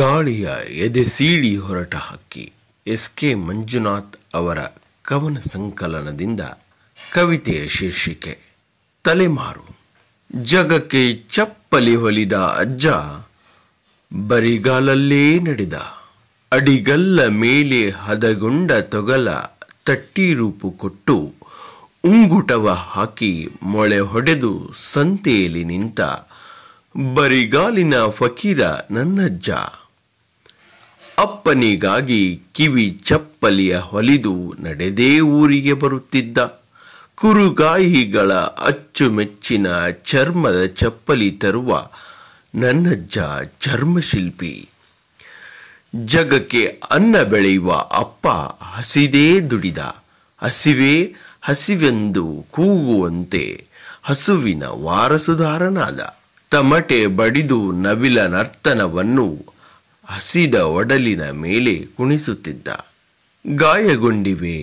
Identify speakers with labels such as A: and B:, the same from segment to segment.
A: ಗಾಳಿಯ ಎದೆ ಸೀಳಿ ಹೊರಟ ಹಕ್ಕಿ ಎಸ್ ಕೆ ಮಂಜುನಾಥ್ ಅವರ ಕವನ ಸಂಕಲನದಿಂದ ಕವಿತೆಯ ಶೀರ್ಷಿಕೆ ತಲೆಮಾರು ಜಗಕ್ಕೆ ಚಪ್ಪಲಿ ಹೊಲಿದ ಅಜ್ಜ ಬರಿಗಾಲಲ್ಲೇ ನಡೆದ ಅಡಿಗಲ್ಲ ಮೇಲೆ ಹದಗೊಂಡ ತೊಗಲ ತಟ್ಟಿ ರೂಪು ಕೊಟ್ಟು ಉಂಗುಟವ ಹಾಕಿ ಮೊಳೆ ಹೊಡೆದು ಸಂತೆಯಲ್ಲಿ ನಿಂತ ಬರಿಗಾಲಿನ ಫಕೀರ ನನ್ನಜ್ಜ ಅಪ್ಪನಿಗಾಗಿ ಕಿವಿ ಚಪ್ಪಲಿಯ ಹೊಲಿದು ನಡೆದೇ ಊರಿಗೆ ಬರುತ್ತಿದ್ದ ಕುರುಗಾಯಿಗಳ ಅಚ್ಚುಮೆಚ್ಚಿನ ಚರ್ಮದ ಚಪ್ಪಲಿ ತರುವ ನನ್ನಜ್ಜ ಚರ್ಮಶಿಲ್ಪಿ ಜಗಕ್ಕೆ ಅನ್ನ ಬೆಳೆಯುವ ಅಪ್ಪ ಹಸಿದೇ ದುಡಿದ ಹಸಿವೇ ಹಸಿವೆಂದು ಕೂಗುವಂತೆ ಹಸುವಿನ ವಾರಸುದಾರನಾದ ತಮಟೆ ಬಡಿದು ನವಿಲ ನರ್ತನವನ್ನು ಹಸಿದ ಒಡಲಿನ ಮೇಲೆ ಕುಣಿಸುತ್ತಿದ್ದ ಗಾಯಗೊಂಡಿವೆ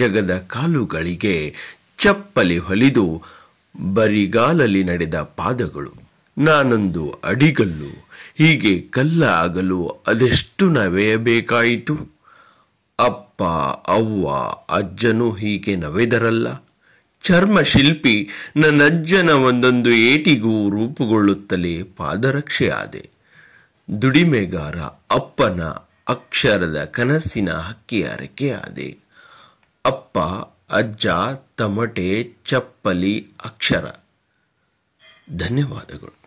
A: ಜಗದ ಕಾಲುಗಳಿಗೆ ಚಪ್ಪಲಿ ಹೊಲಿದು ಬರಿಗಾಲಲ್ಲಿ ನಡೆದ ಪಾದಗಳು ನಾನೊಂದು ಅಡಿಗಲ್ಲು ಹೀಗೆ ಕಲ್ಲ ಆಗಲು ಅದೆಷ್ಟು ನವೆಯಬೇಕಾಯಿತು ಅಪ್ಪ ಅವ್ವ ಅಜ್ಜನೂ ಹೀಗೆ ನವೆದರಲ್ಲ ಚರ್ಮ ಚರ್ಮಶಿಲ್ಪಿ ಅಜ್ಜನ ಒಂದೊಂದು ಏಟಿಗೂ ರೂಪುಗೊಳ್ಳುತ್ತಲೇ ಪಾದರಕ್ಷೆಯಾದೆ ದುಡಿಮೆಗಾರ ಅಪ್ಪನ ಅಕ್ಷರದ ಕನಸಿನ ಹಕ್ಕಿ ಅಪ್ಪ ಅಜ್ಜ ತಮಟೆ ಚಪ್ಪಲಿ ಅಕ್ಷರ ಧನ್ಯವಾದಗಳು